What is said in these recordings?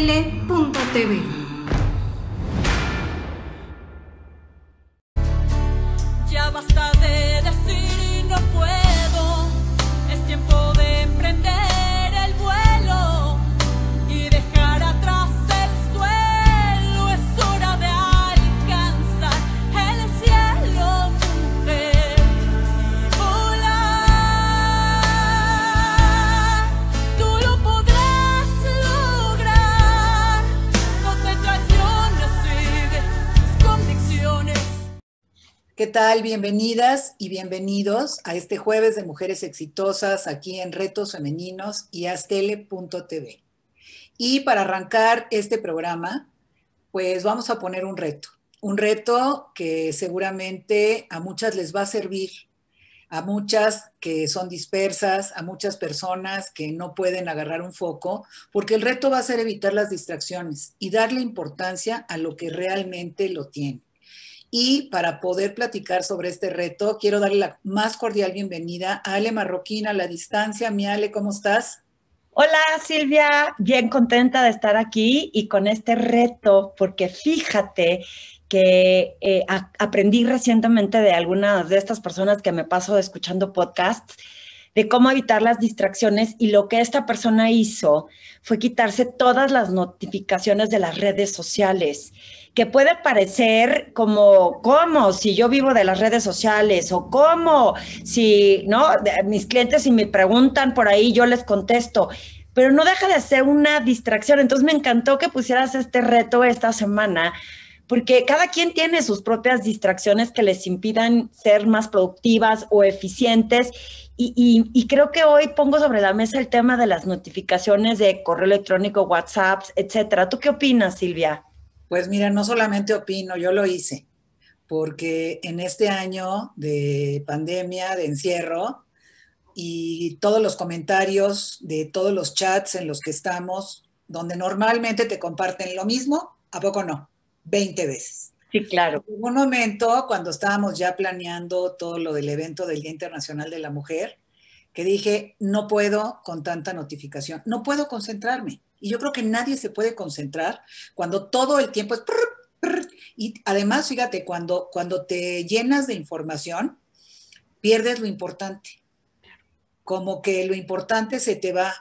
le tal? Bienvenidas y bienvenidos a este jueves de Mujeres Exitosas aquí en Retos Femeninos y Astele.tv. Y para arrancar este programa, pues vamos a poner un reto. Un reto que seguramente a muchas les va a servir, a muchas que son dispersas, a muchas personas que no pueden agarrar un foco, porque el reto va a ser evitar las distracciones y darle importancia a lo que realmente lo tiene. Y para poder platicar sobre este reto, quiero darle la más cordial bienvenida a Ale Marroquín a la distancia. Mi Ale, ¿cómo estás? Hola Silvia, bien contenta de estar aquí y con este reto, porque fíjate que eh, aprendí recientemente de algunas de estas personas que me paso escuchando podcasts de cómo evitar las distracciones y lo que esta persona hizo fue quitarse todas las notificaciones de las redes sociales que puede parecer como, ¿cómo? Si yo vivo de las redes sociales o cómo, si, ¿no? Mis clientes si me preguntan por ahí, yo les contesto, pero no deja de ser una distracción. Entonces me encantó que pusieras este reto esta semana, porque cada quien tiene sus propias distracciones que les impidan ser más productivas o eficientes. Y, y, creo que hoy pongo sobre la mesa el tema de las notificaciones de correo electrónico, WhatsApp, etcétera. ¿Tú qué opinas, Silvia? Pues mira, no solamente opino, yo lo hice, porque en este año de pandemia, de encierro, y todos los comentarios de todos los chats en los que estamos, donde normalmente te comparten lo mismo, ¿a poco no? 20 veces. Sí, claro. Hubo un momento cuando estábamos ya planeando todo lo del evento del Día Internacional de la Mujer, que dije, no puedo con tanta notificación, no puedo concentrarme. Y yo creo que nadie se puede concentrar cuando todo el tiempo es... Y además, fíjate, cuando, cuando te llenas de información, pierdes lo importante. Como que lo importante se te va.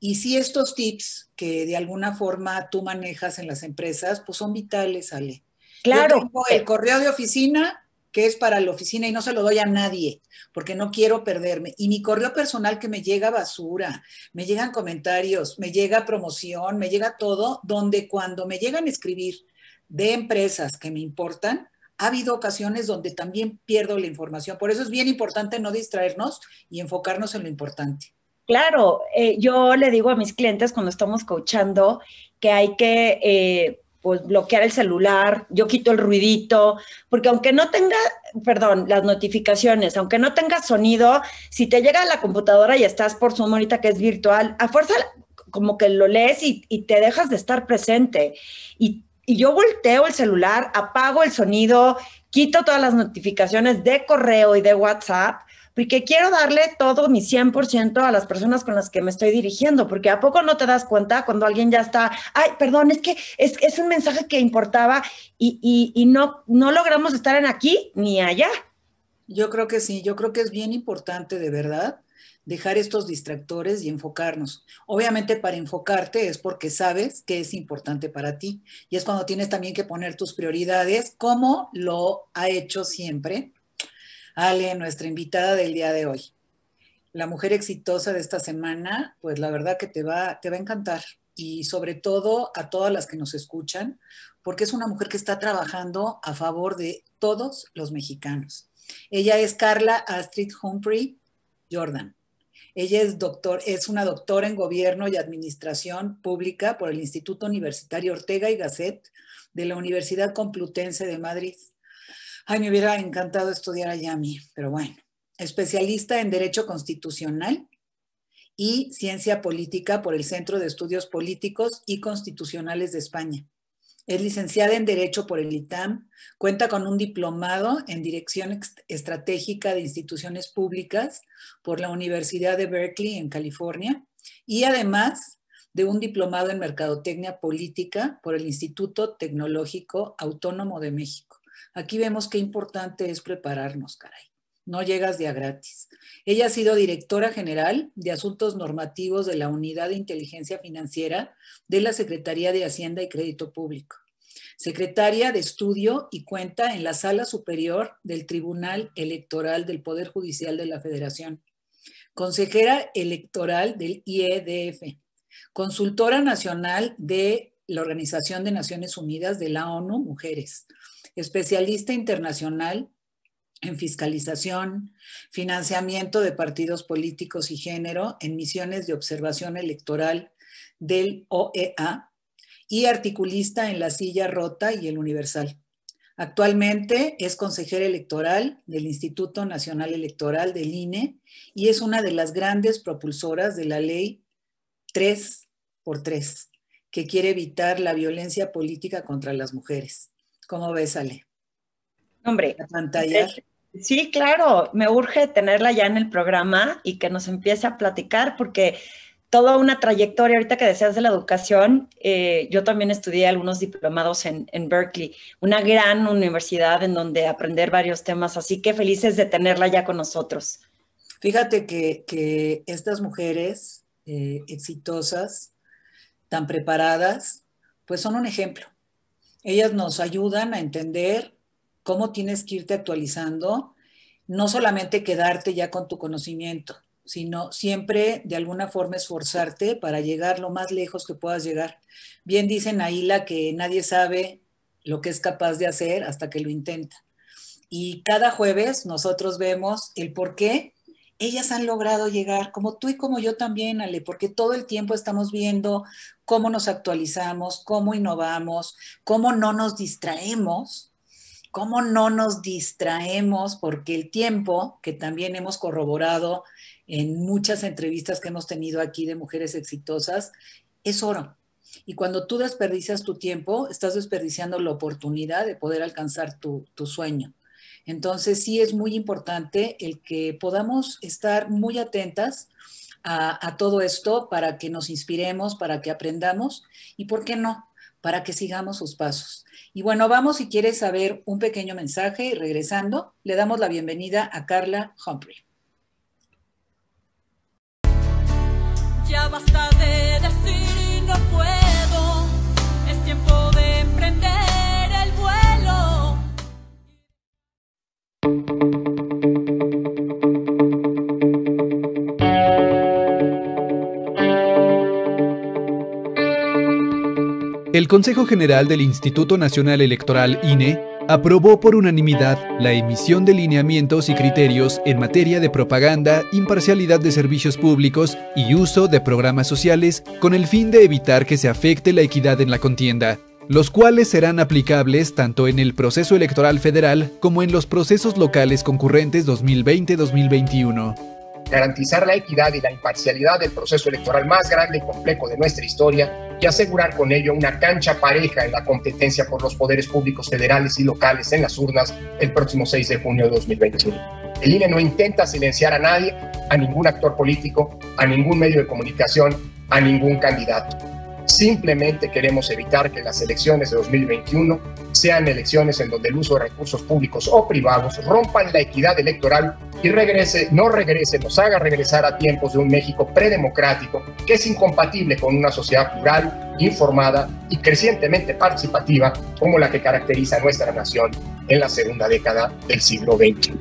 Y si estos tips que de alguna forma tú manejas en las empresas, pues son vitales, Ale. Claro. el correo de oficina que es para la oficina y no se lo doy a nadie porque no quiero perderme. Y mi correo personal que me llega basura, me llegan comentarios, me llega promoción, me llega todo, donde cuando me llegan a escribir de empresas que me importan, ha habido ocasiones donde también pierdo la información. Por eso es bien importante no distraernos y enfocarnos en lo importante. Claro, eh, yo le digo a mis clientes cuando estamos coachando que hay que eh, pues bloquear el celular, yo quito el ruidito, porque aunque no tenga, perdón, las notificaciones, aunque no tenga sonido, si te llega a la computadora y estás por su ahorita que es virtual, a fuerza como que lo lees y, te dejas de estar presente. y yo volteo el celular, apago el sonido, quito todas las notificaciones de correo y de WhatsApp porque quiero darle todo mi 100% a las personas con las que me estoy dirigiendo, porque ¿a poco no te das cuenta cuando alguien ya está, ay, perdón, es que es, es un mensaje que importaba y, y, y no, no logramos estar en aquí ni allá? Yo creo que sí, yo creo que es bien importante de verdad dejar estos distractores y enfocarnos. Obviamente para enfocarte es porque sabes que es importante para ti y es cuando tienes también que poner tus prioridades como lo ha hecho siempre Ale, nuestra invitada del día de hoy. La mujer exitosa de esta semana, pues la verdad que te va, te va a encantar y sobre todo a todas las que nos escuchan, porque es una mujer que está trabajando a favor de todos los mexicanos. Ella es Carla Astrid Humphrey Jordan. Ella es, doctor, es una doctora en Gobierno y Administración Pública por el Instituto Universitario Ortega y Gasset de la Universidad Complutense de Madrid. Ay, me hubiera encantado estudiar allá a mí, pero bueno. Especialista en Derecho Constitucional y Ciencia Política por el Centro de Estudios Políticos y Constitucionales de España. Es licenciada en Derecho por el ITAM, cuenta con un diplomado en Dirección Estratégica de Instituciones Públicas por la Universidad de Berkeley en California y además de un diplomado en Mercadotecnia Política por el Instituto Tecnológico Autónomo de México. Aquí vemos qué importante es prepararnos, caray. No llegas de a gratis. Ella ha sido directora general de Asuntos Normativos de la Unidad de Inteligencia Financiera de la Secretaría de Hacienda y Crédito Público, secretaria de Estudio y Cuenta en la Sala Superior del Tribunal Electoral del Poder Judicial de la Federación, consejera electoral del IEDF, consultora nacional de la Organización de Naciones Unidas de la ONU Mujeres, especialista internacional en fiscalización, financiamiento de partidos políticos y género, en misiones de observación electoral del OEA y articulista en La Silla Rota y El Universal. Actualmente es consejera electoral del Instituto Nacional Electoral del INE y es una de las grandes propulsoras de la ley 3 por 3, que quiere evitar la violencia política contra las mujeres. ¿Cómo ves, Ale? Hombre, la pantalla. Eh, sí, claro, me urge tenerla ya en el programa y que nos empiece a platicar porque toda una trayectoria, ahorita que deseas de la educación, eh, yo también estudié algunos diplomados en, Berkeley, una gran universidad en donde aprender varios temas, así que felices de tenerla ya con nosotros. Fíjate que, estas mujeres eh, exitosas, tan preparadas, pues son un ejemplo. Ellas nos ayudan a entender cómo tienes que irte actualizando, no solamente quedarte ya con tu conocimiento, sino siempre de alguna forma esforzarte para llegar lo más lejos que puedas llegar. Bien dicen Aila que nadie sabe lo que es capaz de hacer hasta que lo intenta. Y cada jueves nosotros vemos el por qué ellas han logrado llegar, como tú y como yo también, Ale, porque todo el tiempo estamos viendo cómo nos actualizamos, cómo innovamos, cómo no nos distraemos, cómo no nos distraemos, porque el tiempo, que también hemos corroborado en muchas entrevistas que hemos tenido aquí de mujeres exitosas, es oro. Y cuando tú desperdicias tu tiempo, estás desperdiciando la oportunidad de poder alcanzar tu, sueño. Entonces sí es muy importante el que podamos estar muy atentas a, todo esto para que nos inspiremos, para que aprendamos y, ¿por qué no?, para que sigamos sus pasos. Y bueno, vamos si quieres saber un pequeño mensaje y regresando, le damos la bienvenida a Carla Humphrey. Ya basta de decir no puedo, es tiempo de emprender el vuelo. El Consejo General del Instituto Nacional Electoral INE aprobó por unanimidad la emisión de lineamientos y criterios en materia de propaganda, imparcialidad de servicios públicos y uso de programas sociales con el fin de evitar que se afecte la equidad en la contienda, los cuales serán aplicables tanto en el proceso electoral federal como en los procesos locales concurrentes 2020-2021 garantizar la equidad y la imparcialidad del proceso electoral más grande y complejo de nuestra historia y asegurar con ello una cancha pareja en la competencia por los poderes públicos federales y locales en las urnas el próximo 6 de junio de 2021. El INE no intenta silenciar a nadie, a ningún actor político, a ningún medio de comunicación, a ningún candidato. Simplemente queremos evitar que las elecciones de 2021 sean elecciones en donde el uso de recursos públicos o privados rompan la equidad electoral y regrese, no regrese, nos haga regresar a tiempos de un México predemocrático que es incompatible con una sociedad plural, informada y crecientemente participativa como la que caracteriza a nuestra nación en la segunda década del siglo XXI.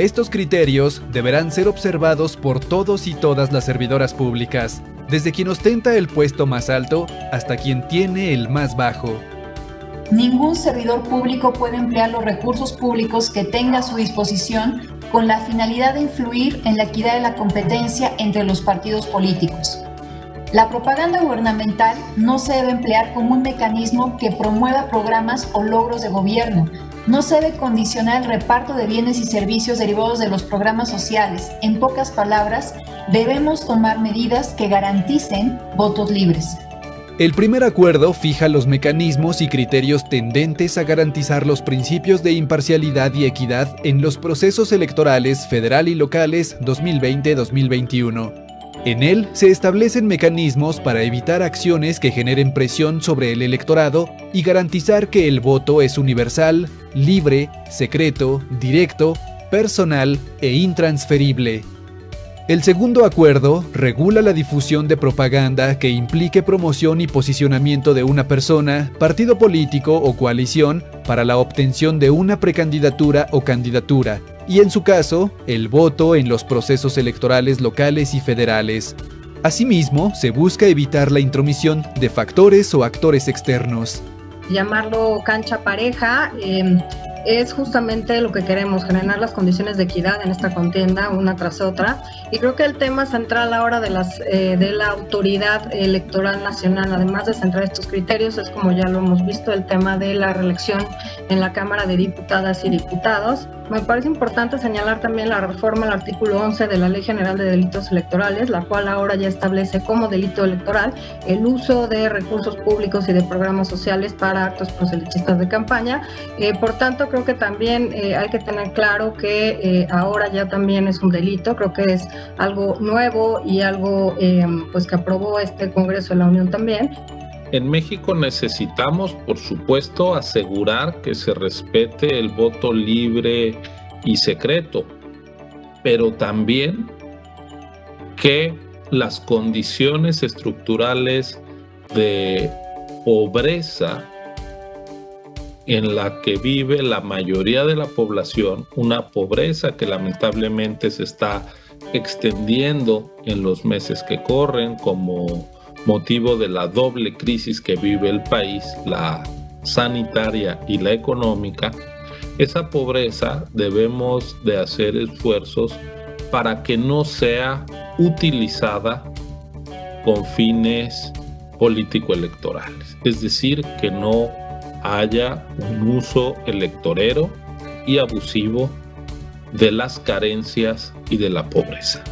Estos criterios deberán ser observados por todos y todas las servidoras públicas, desde quien ostenta el puesto más alto hasta quien tiene el más bajo. Ningún servidor público puede emplear los recursos públicos que tenga a su disposición con la finalidad de influir en la equidad de la competencia entre los partidos políticos. La propaganda gubernamental no se debe emplear como un mecanismo que promueva programas o logros de gobierno, no se debe condicionar el reparto de bienes y servicios derivados de los programas sociales. En pocas palabras, debemos tomar medidas que garanticen votos libres. El primer acuerdo fija los mecanismos y criterios tendentes a garantizar los principios de imparcialidad y equidad en los procesos electorales federal y locales 2020-2021 en él se establecen mecanismos para evitar acciones que generen presión sobre el electorado y garantizar que el voto es universal, libre, secreto, directo, personal e intransferible. El segundo acuerdo regula la difusión de propaganda que implique promoción y posicionamiento de una persona, partido político o coalición para la obtención de una precandidatura o candidatura, y en su caso, el voto en los procesos electorales locales y federales. Asimismo, se busca evitar la intromisión de factores o actores externos. Llamarlo cancha pareja. Em, es justamente lo que queremos, generar las condiciones de equidad en esta contienda una tras otra. Y creo que el tema central ahora de, las, eh, de la autoridad electoral nacional, además de centrar estos criterios, es como ya lo hemos visto, el tema de la reelección en la Cámara de Diputadas y Diputados. Me parece importante señalar también la reforma al artículo 11 de la Ley General de Delitos Electorales, la cual ahora ya establece como delito electoral el uso de recursos públicos y de programas sociales para actos proselitistas de campaña. Eh, por tanto, creo que también eh, hay que tener claro que eh, ahora ya también es un delito, creo que es algo nuevo y algo em, pues que aprobó este Congreso de la Unión también. En México necesitamos, por supuesto, asegurar que se respete el voto libre y secreto, pero también que las condiciones estructurales de pobreza en la que vive la mayoría de la población, una pobreza que lamentablemente se está extendiendo en los meses que corren como motivo de la doble crisis que vive el país, la sanitaria y la económica, esa pobreza debemos de hacer esfuerzos para que no sea utilizada con fines político-electorales, es decir, que no haya un uso electorero y abusivo de las carencias y de la pobreza.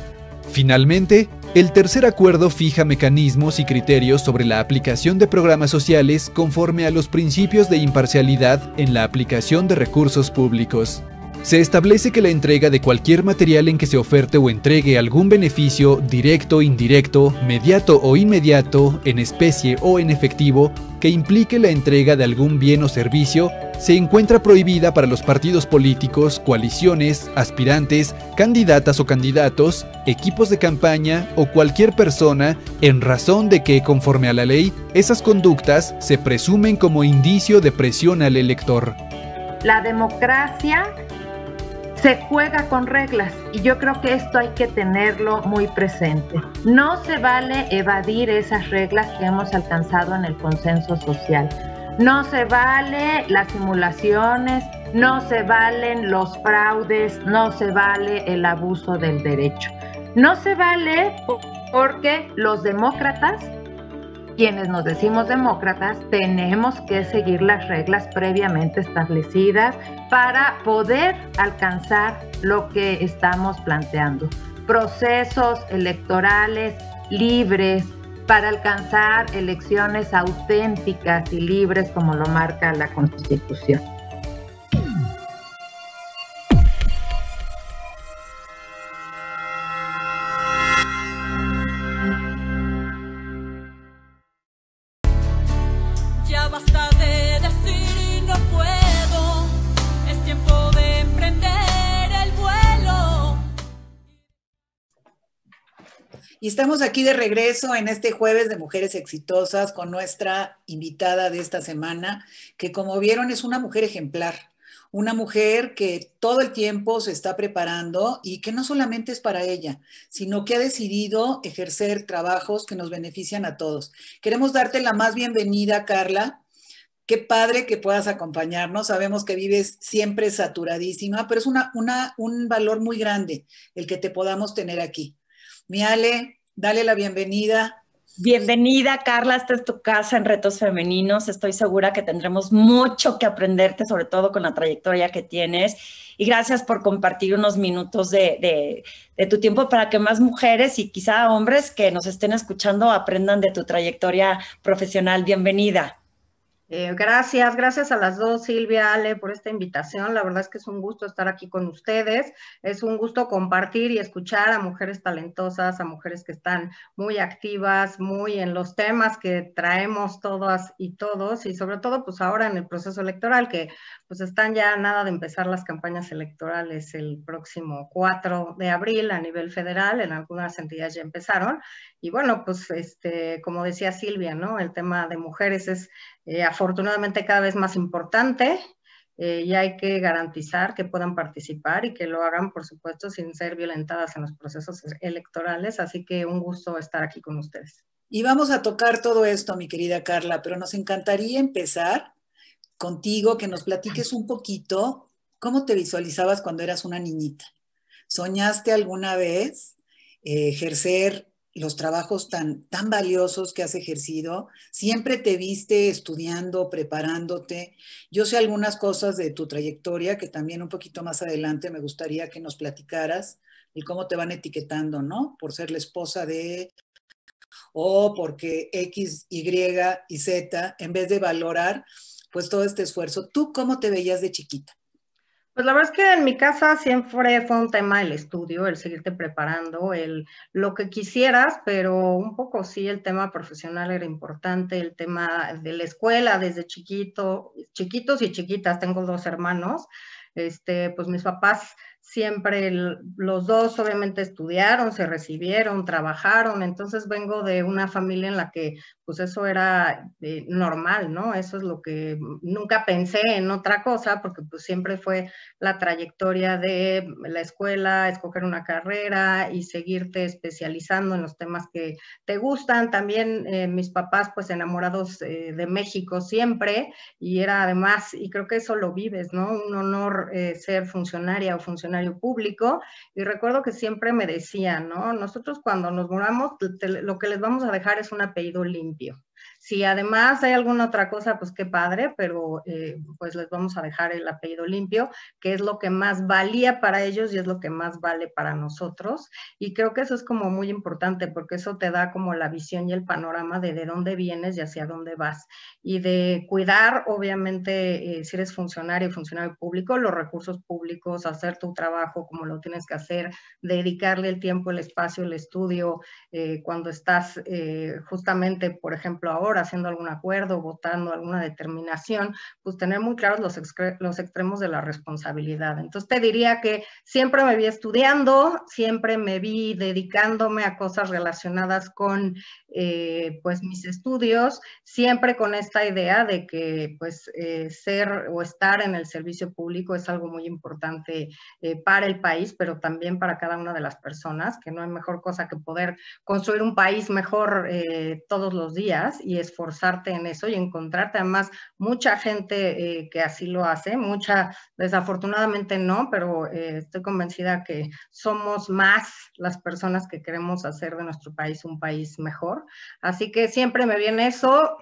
Finalmente, el tercer acuerdo fija mecanismos y criterios sobre la aplicación de programas sociales conforme a los principios de imparcialidad en la aplicación de recursos públicos. Se establece que la entrega de cualquier material en que se oferte o entregue algún beneficio directo, indirecto, mediato o inmediato, en especie o en efectivo, que implique la entrega de algún bien o servicio, se encuentra prohibida para los partidos políticos, coaliciones, aspirantes, candidatas o candidatos, equipos de campaña o cualquier persona, en razón de que, conforme a la ley, esas conductas se presumen como indicio de presión al elector. La democracia se juega con reglas y yo creo que esto hay que tenerlo muy presente. No se vale evadir esas reglas que hemos alcanzado en el consenso social. No se vale las simulaciones, no se valen los fraudes, no se vale el abuso del derecho. No se vale porque los demócratas quienes nos decimos demócratas tenemos que seguir las reglas previamente establecidas para poder alcanzar lo que estamos planteando. Procesos electorales libres para alcanzar elecciones auténticas y libres como lo marca la Constitución. estamos aquí de regreso en este jueves de Mujeres Exitosas con nuestra invitada de esta semana, que como vieron es una mujer ejemplar, una mujer que todo el tiempo se está preparando y que no solamente es para ella, sino que ha decidido ejercer trabajos que nos benefician a todos. Queremos darte la más bienvenida, Carla. Qué padre que puedas acompañarnos. Sabemos que vives siempre saturadísima, pero es una, un valor muy grande el que te podamos tener aquí. Mi Ale, Dale la bienvenida. Bienvenida, Carla. Esta es tu casa en Retos Femeninos. Estoy segura que tendremos mucho que aprenderte, sobre todo con la trayectoria que tienes. Y gracias por compartir unos minutos de, de tu tiempo para que más mujeres y quizá hombres que nos estén escuchando aprendan de tu trayectoria profesional. Bienvenida. Eh, gracias, gracias a las dos, Silvia, Ale, por esta invitación. La verdad es que es un gusto estar aquí con ustedes. Es un gusto compartir y escuchar a mujeres talentosas, a mujeres que están muy activas, muy en los temas que traemos todas y todos, y sobre todo pues ahora en el proceso electoral, que pues están ya nada de empezar las campañas electorales el próximo 4 de abril a nivel federal, en algunas entidades ya empezaron, y bueno, pues este, como decía Silvia, ¿no? El tema de mujeres es eh, afortunadamente cada vez más importante eh, y hay que garantizar que puedan participar y que lo hagan, por supuesto, sin ser violentadas en los procesos electorales. Así que un gusto estar aquí con ustedes. Y vamos a tocar todo esto, mi querida Carla, pero nos encantaría empezar contigo, que nos platiques un poquito cómo te visualizabas cuando eras una niñita. ¿Soñaste alguna vez eh, ejercer los trabajos tan, tan valiosos que has ejercido. Siempre te viste estudiando, preparándote. Yo sé algunas cosas de tu trayectoria que también un poquito más adelante me gustaría que nos platicaras, y cómo te van etiquetando, ¿no? Por ser la esposa de o porque X, Y y Z, en vez de valorar pues todo este esfuerzo. ¿Tú cómo te veías de chiquita? Pues la verdad es que en mi casa siempre fue un tema el estudio, el seguirte preparando, el lo que quisieras, pero un poco sí el tema profesional era importante, el tema de la escuela desde chiquito, chiquitos y chiquitas, tengo dos hermanos, este, pues mis papás siempre los dos obviamente estudiaron, se recibieron, trabajaron, entonces vengo de una familia en la que pues eso era eh, normal, ¿no? Eso es lo que nunca pensé en otra cosa porque pues siempre fue la trayectoria de la escuela, escoger una carrera y seguirte especializando en los temas que te gustan. También eh, mis papás pues enamorados eh, de México siempre y era además, y creo que eso lo vives, ¿no? Un honor ser funcionaria o funcionaria público y recuerdo que siempre me decían, ¿no? Nosotros cuando nos moramos, lo que les vamos a dejar es un apellido limpio. Si además hay alguna otra cosa, pues qué padre, pero eh, pues les vamos a dejar el apellido limpio, que es lo que más valía para ellos y es lo que más vale para nosotros. Y creo que eso es como muy importante porque eso te da como la visión y el panorama de de dónde vienes y hacia dónde vas. Y de cuidar, obviamente, eh, si eres funcionario funcionario público, los recursos públicos, hacer tu trabajo como lo tienes que hacer, dedicarle el tiempo, el espacio, el estudio, eh, cuando estás justamente, por ejemplo, ahora haciendo algún acuerdo, votando alguna determinación, pues tener muy claros los, extremos de la responsabilidad. Entonces te diría que siempre me vi estudiando, siempre me vi dedicándome a cosas relacionadas con eh, pues mis estudios, siempre con esta idea de que pues eh, ser o estar en el servicio público es algo muy importante eh, para el país, pero también para cada una de las personas, que no hay mejor cosa que poder construir un país mejor todos los días y esforzarte en eso y encontrarte. Además, mucha gente eh, que así lo hace, mucha, desafortunadamente no, pero eh, estoy convencida que somos más las personas que queremos hacer de nuestro país un país mejor. Así que siempre me viene eso.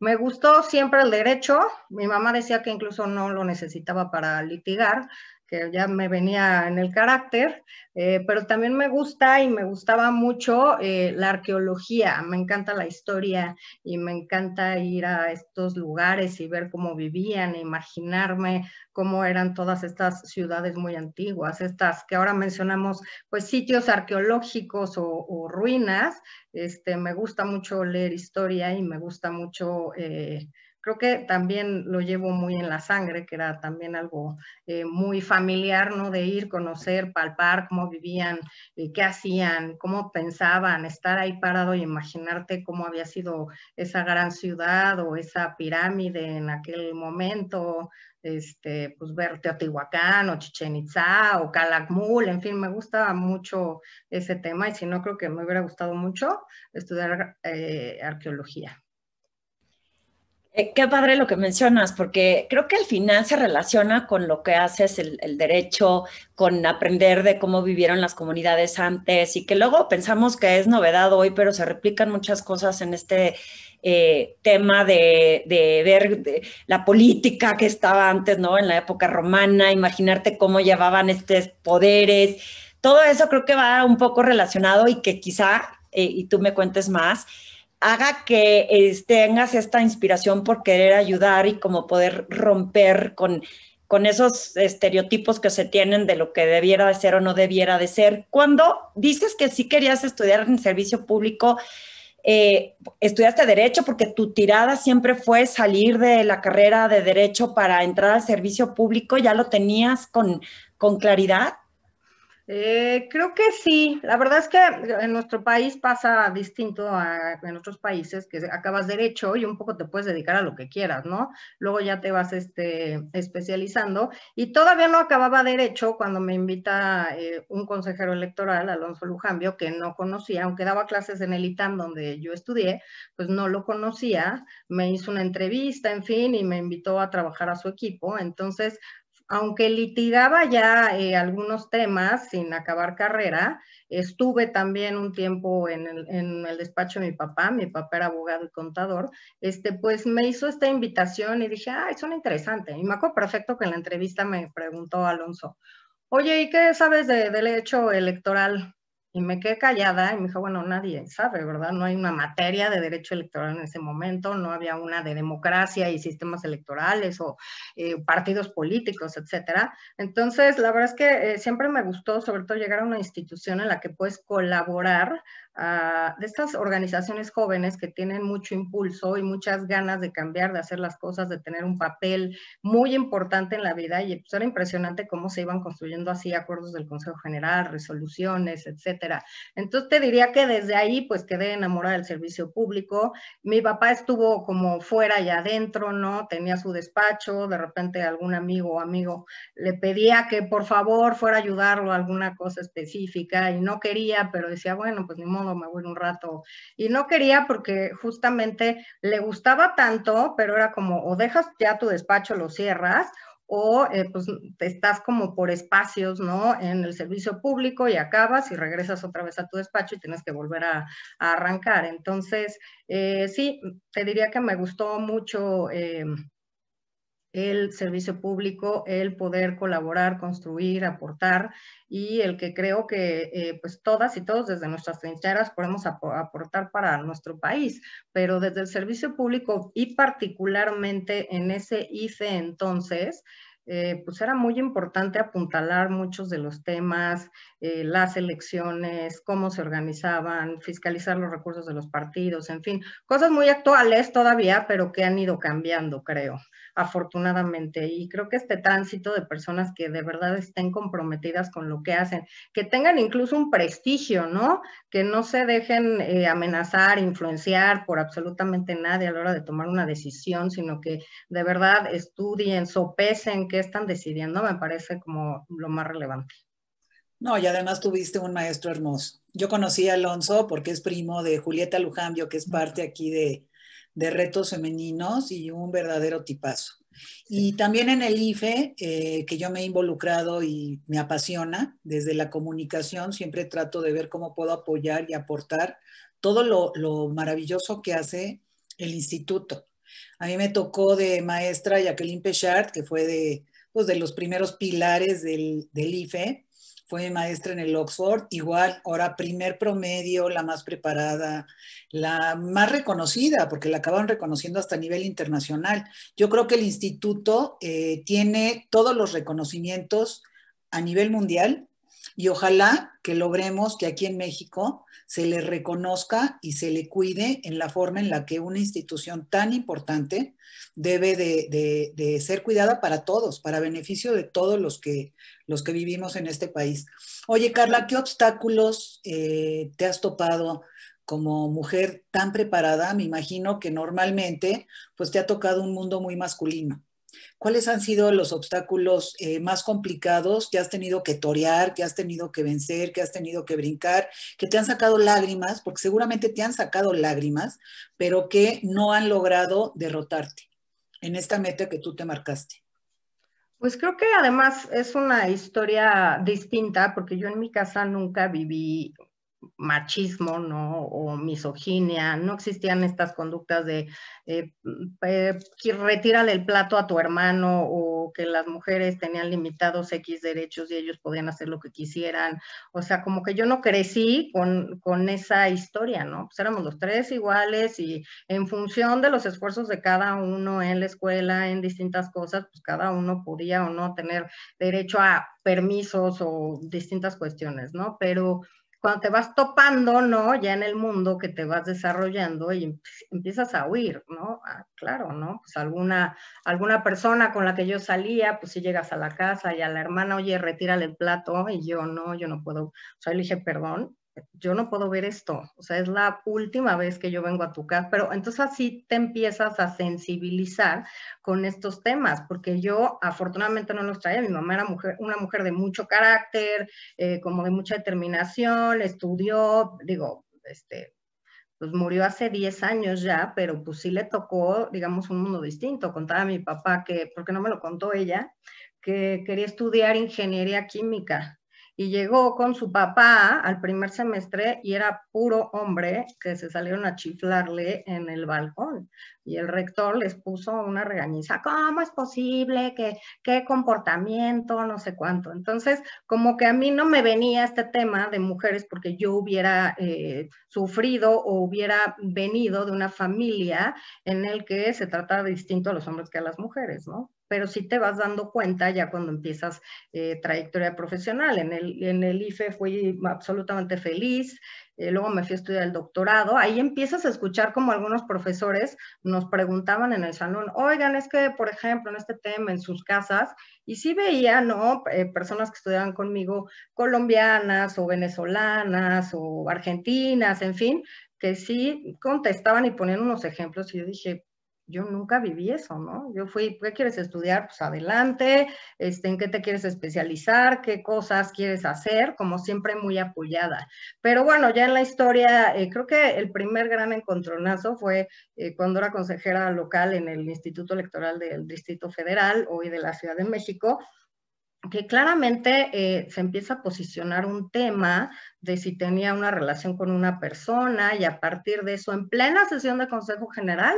Me gustó siempre el derecho. Mi mamá decía que incluso no lo necesitaba para litigar que ya me venía en el carácter, eh, pero también me gusta y me gustaba mucho eh, la arqueología, me encanta la historia y me encanta ir a estos lugares y ver cómo vivían, e imaginarme cómo eran todas estas ciudades muy antiguas, estas que ahora mencionamos, pues sitios arqueológicos o, ruinas, este, me gusta mucho leer historia y me gusta mucho... Eh, creo que también lo llevo muy en la sangre, que era también algo eh, muy familiar, ¿no? De ir, conocer, palpar cómo vivían, eh, qué hacían, cómo pensaban, estar ahí parado y imaginarte cómo había sido esa gran ciudad o esa pirámide en aquel momento, este, pues ver Teotihuacán o Chichen Itza o Calakmul, en fin, me gustaba mucho ese tema y si no creo que me hubiera gustado mucho estudiar eh, arqueología. Eh, qué padre lo que mencionas, porque creo que al final se relaciona con lo que haces el, derecho, con aprender de cómo vivieron las comunidades antes y que luego pensamos que es novedad hoy, pero se replican muchas cosas en este eh, tema de, ver la política que estaba antes, ¿no? En la época romana, imaginarte cómo llevaban estos poderes. Todo eso creo que va un poco relacionado y que quizá, eh, y tú me cuentes más, haga que este, tengas esta inspiración por querer ayudar y como poder romper con, esos estereotipos que se tienen de lo que debiera de ser o no debiera de ser. Cuando dices que sí querías estudiar en servicio público, eh, estudiaste derecho porque tu tirada siempre fue salir de la carrera de derecho para entrar al servicio público, ¿ya lo tenías con claridad? Eh, creo que sí. La verdad es que en nuestro país pasa distinto a en otros países, que acabas derecho y un poco te puedes dedicar a lo que quieras, ¿no? Luego ya te vas este, especializando. Y todavía no acababa derecho cuando me invita eh, un consejero electoral, Alonso Lujambio, que no conocía, aunque daba clases en el ITAM donde yo estudié, pues no lo conocía. Me hizo una entrevista, en fin, y me invitó a trabajar a su equipo. Entonces, aunque litigaba ya eh, algunos temas sin acabar carrera, estuve también un tiempo en el, despacho de mi papá, mi papá era abogado y contador, este, pues me hizo esta invitación y dije, ah, suena interesante. Y me acuerdo perfecto que en la entrevista me preguntó Alonso, oye, ¿y qué sabes de, del hecho electoral? Y me quedé callada y me dijo, bueno, nadie sabe, ¿verdad? No hay una materia de derecho electoral en ese momento, no había una de democracia y sistemas electorales o eh, partidos políticos, etcétera. Entonces, la verdad es que eh, siempre me gustó, sobre todo, llegar a una institución en la que puedes colaborar de estas organizaciones jóvenes que tienen mucho impulso y muchas ganas de cambiar, de hacer las cosas, de tener un papel muy importante en la vida y pues, era impresionante cómo se iban construyendo así acuerdos del Consejo General, resoluciones, etcétera. Entonces te diría que desde ahí pues quedé enamorada del servicio público. Mi papá estuvo como fuera y adentro, ¿no? Tenía su despacho, de repente algún amigo o amigo le pedía que por favor fuera a ayudarlo a alguna cosa específica y no quería, pero decía, bueno, pues ni modo me voy un rato. Y no quería porque justamente le gustaba tanto, pero era como, o dejas ya tu despacho, lo cierras, o eh, pues estás como por espacios, ¿no? En el servicio público y acabas y regresas otra vez a tu despacho y tienes que volver a, arrancar. Entonces, eh, sí, te diría que me gustó mucho eh, el servicio público, el poder colaborar, construir, aportar y el que creo que eh, pues todas y todos desde nuestras trincheras podemos aportar para nuestro país, pero desde el servicio público y particularmente en ese ICE entonces, eh, pues era muy importante apuntalar muchos de los temas, eh, las elecciones, cómo se organizaban, fiscalizar los recursos de los partidos, en fin, cosas muy actuales todavía, pero que han ido cambiando, creo afortunadamente. Y creo que este tránsito de personas que de verdad estén comprometidas con lo que hacen, que tengan incluso un prestigio, ¿no? Que no se dejen eh, amenazar, influenciar por absolutamente nadie a la hora de tomar una decisión, sino que de verdad estudien, sopesen qué están decidiendo, me parece como lo más relevante. No, y además tuviste un maestro hermoso. Yo conocí a Alonso porque es primo de Julieta Lujambio, que es parte aquí de, de retos femeninos y un verdadero tipazo. Y también en el IFE, eh, que yo me he involucrado y me apasiona desde la comunicación, siempre trato de ver cómo puedo apoyar y aportar todo lo, maravilloso que hace el instituto. A mí me tocó de maestra Jacqueline Pechard, que fue de, pues, de los primeros pilares del, del IFE, fue maestra en el Oxford, igual, ahora primer promedio, la más preparada, la más reconocida, porque la acaban reconociendo hasta a nivel internacional. Yo creo que el instituto eh, tiene todos los reconocimientos a nivel mundial y ojalá que logremos que aquí en México se le reconozca y se le cuide en la forma en la que una institución tan importante debe de, ser cuidada para todos, para beneficio de todos los que, los que vivimos en este país. Oye, Carla, ¿qué obstáculos eh, te has topado como mujer tan preparada? Me imagino que normalmente pues te ha tocado un mundo muy masculino. ¿Cuáles han sido los obstáculos eh, más complicados que has tenido que torear, que has tenido que vencer, que has tenido que brincar, que te han sacado lágrimas, porque seguramente te han sacado lágrimas, pero que no han logrado derrotarte en esta meta que tú te marcaste? Pues creo que además es una historia distinta porque yo en mi casa nunca viví machismo, ¿no? O misoginia, no existían estas conductas de eh, eh el plato a tu hermano o que las mujeres tenían limitados X derechos y ellos podían hacer lo que quisieran. O sea, como que yo no crecí con, con esa historia, ¿no? Pues éramos los tres iguales y en función de los esfuerzos de cada uno en la escuela, en distintas cosas, pues cada uno podía o no tener derecho a permisos o distintas cuestiones, ¿no? Pero cuando te vas topando, ¿no? Ya en el mundo que te vas desarrollando y empiezas a huir, ¿no? Ah, claro, ¿no? Pues alguna, alguna persona con la que yo salía, pues si llegas a la casa y a la hermana, oye, retírale el plato y yo no, yo no puedo. O sea, le dije, perdón, yo no puedo ver esto, o sea, es la última vez que yo vengo a tu casa, pero entonces así te empiezas a sensibilizar con estos temas, porque yo afortunadamente no los traía, mi mamá era mujer, una mujer de mucho carácter, eh, como de mucha determinación, estudió, digo, este, pues murió hace 10 años ya, pero pues sí le tocó, digamos, un mundo distinto. Contaba a mi papá que, porque no me lo contó ella, que quería estudiar ingeniería química y llegó con su papá al primer semestre y era puro hombre que se salieron a chiflarle en el balcón. Y el rector les puso una regañiza, ¿cómo es posible? ¿Qué, qué comportamiento? No sé cuánto. Entonces, como que a mí no me venía este tema de mujeres porque yo hubiera eh, sufrido o hubiera venido de una familia en el que se trata distinto a los hombres que a las mujeres, ¿no? pero sí te vas dando cuenta ya cuando empiezas eh, trayectoria profesional. En el, en el IFE fui absolutamente feliz, eh, luego me fui a estudiar el doctorado, ahí empiezas a escuchar como algunos profesores nos preguntaban en el salón, oigan, es que, por ejemplo, en este tema, en sus casas, y sí veía, ¿no? Eh, personas que estudiaban conmigo, colombianas o venezolanas o argentinas, en fin, que sí contestaban y ponían unos ejemplos y yo dije, yo nunca viví eso, ¿no? Yo fui, ¿qué quieres estudiar? Pues adelante, este, ¿en qué te quieres especializar? ¿Qué cosas quieres hacer? Como siempre muy apoyada. Pero bueno, ya en la historia, eh, creo que el primer gran encontronazo fue eh, cuando era consejera local en el Instituto Electoral del Distrito Federal, hoy de la Ciudad de México, que claramente eh, se empieza a posicionar un tema de si tenía una relación con una persona y a partir de eso, en plena sesión de Consejo General,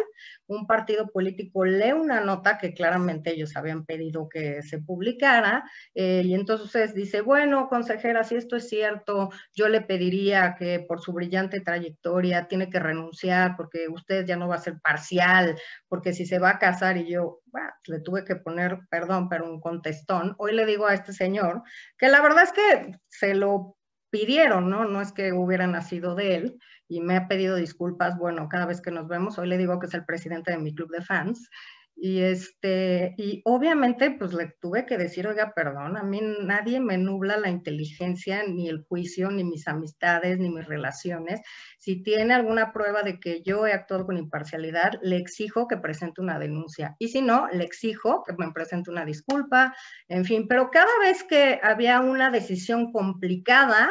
un partido político lee una nota que claramente ellos habían pedido que se publicara eh, y entonces dice, bueno, consejera, si esto es cierto, yo le pediría que por su brillante trayectoria tiene que renunciar porque usted ya no va a ser parcial, porque si se va a casar y yo, le tuve que poner, perdón, pero un contestón, hoy le digo a este señor que la verdad es que se lo pidieron, ¿no? No es que hubiera nacido de él y me ha pedido disculpas, bueno, cada vez que nos vemos, hoy le digo que es el presidente de mi club de fans, y este, y obviamente, pues le tuve que decir, oiga, perdón, a mí nadie me nubla la inteligencia, ni el juicio, ni mis amistades, ni mis relaciones. Si tiene alguna prueba de que yo he actuado con imparcialidad, le exijo que presente una denuncia. Y si no, le exijo que me presente una disculpa, en fin. Pero cada vez que había una decisión complicada,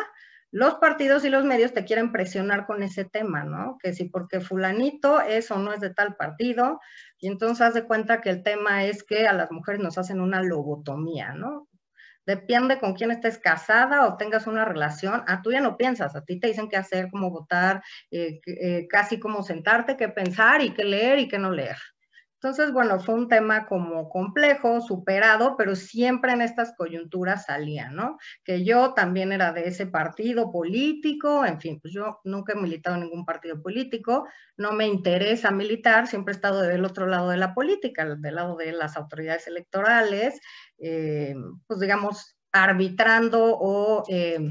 los partidos y los medios te quieren presionar con ese tema, ¿no? Que si porque fulanito es o no es de tal partido, y entonces haz de cuenta que el tema es que a las mujeres nos hacen una lobotomía, ¿no? Depende con quién estés casada o tengas una relación, a tú ya no piensas, a ti te dicen qué hacer, cómo votar, eh, eh, casi cómo sentarte, qué pensar y qué leer y qué no leer. Entonces, bueno, fue un tema como complejo, superado, pero siempre en estas coyunturas salía, ¿no? Que yo también era de ese partido político, en fin, pues yo nunca he militado en ningún partido político, no me interesa militar, siempre he estado del otro lado de la política, del lado de las autoridades electorales, eh, pues digamos, arbitrando o... Eh,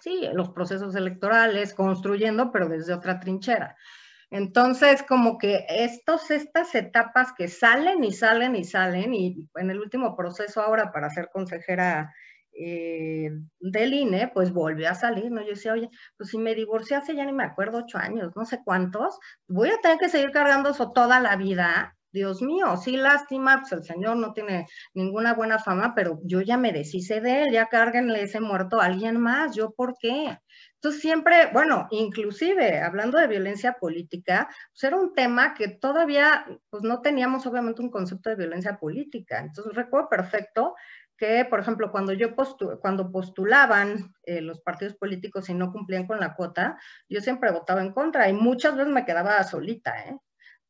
sí, los procesos electorales, construyendo, pero desde otra trinchera. Entonces, como que estos, estas etapas que salen y salen y salen, y en el último proceso ahora para ser consejera eh, del INE, pues volvió a salir, ¿no? Yo decía, oye, pues si me divorcié hace ya ni me acuerdo, ocho años, no sé cuántos, voy a tener que seguir cargando eso toda la vida. Dios mío, sí lástima, pues el señor no tiene ninguna buena fama, pero yo ya me deshice de él, ya cárguenle ese muerto a alguien más, ¿yo por qué? Entonces siempre, bueno, inclusive hablando de violencia política, pues era un tema que todavía pues no teníamos obviamente un concepto de violencia política. Entonces recuerdo perfecto que, por ejemplo, cuando yo cuando postulaban eh, los partidos políticos y no cumplían con la cuota, yo siempre votaba en contra y muchas veces me quedaba solita, ¿eh?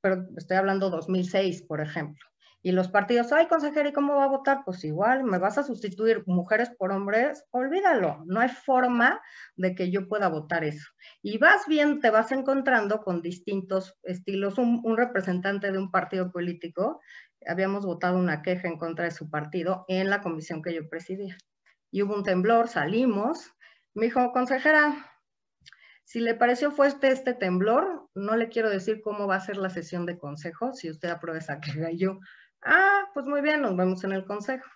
pero estoy hablando 2006, por ejemplo. Y los partidos, ay, consejera, ¿y cómo va a votar? Pues igual, me vas a sustituir mujeres por hombres, olvídalo, no hay forma de que yo pueda votar eso. Y vas bien, te vas encontrando con distintos estilos. Un, representante de un partido político, habíamos votado una queja en contra de su partido en la comisión que yo presidía. Y hubo un temblor, salimos, me dijo, consejera, si le pareció fuerte este temblor, no le quiero decir cómo va a ser la sesión de consejo, si usted aprueba esa queja. yo, Ah, pues muy bien, nos vemos en el consejo.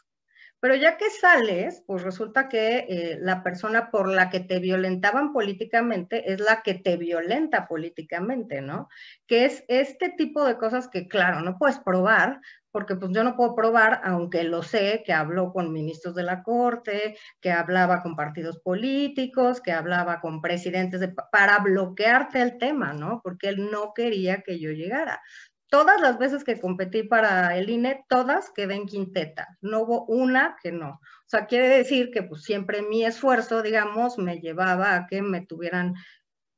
Pero ya que sales, pues resulta que eh, la persona por la que te violentaban políticamente es la que te violenta políticamente, ¿no? Que es este tipo de cosas que, claro, no puedes probar, porque pues yo no puedo probar, aunque lo sé, que habló con ministros de la Corte, que hablaba con partidos políticos, que hablaba con presidentes para bloquearte el tema, ¿no? Porque él no quería que yo llegara todas las veces que competí para el INE, todas quedé en quinteta. No hubo una que no. O sea, quiere decir que pues, siempre mi esfuerzo, digamos, me llevaba a que me tuvieran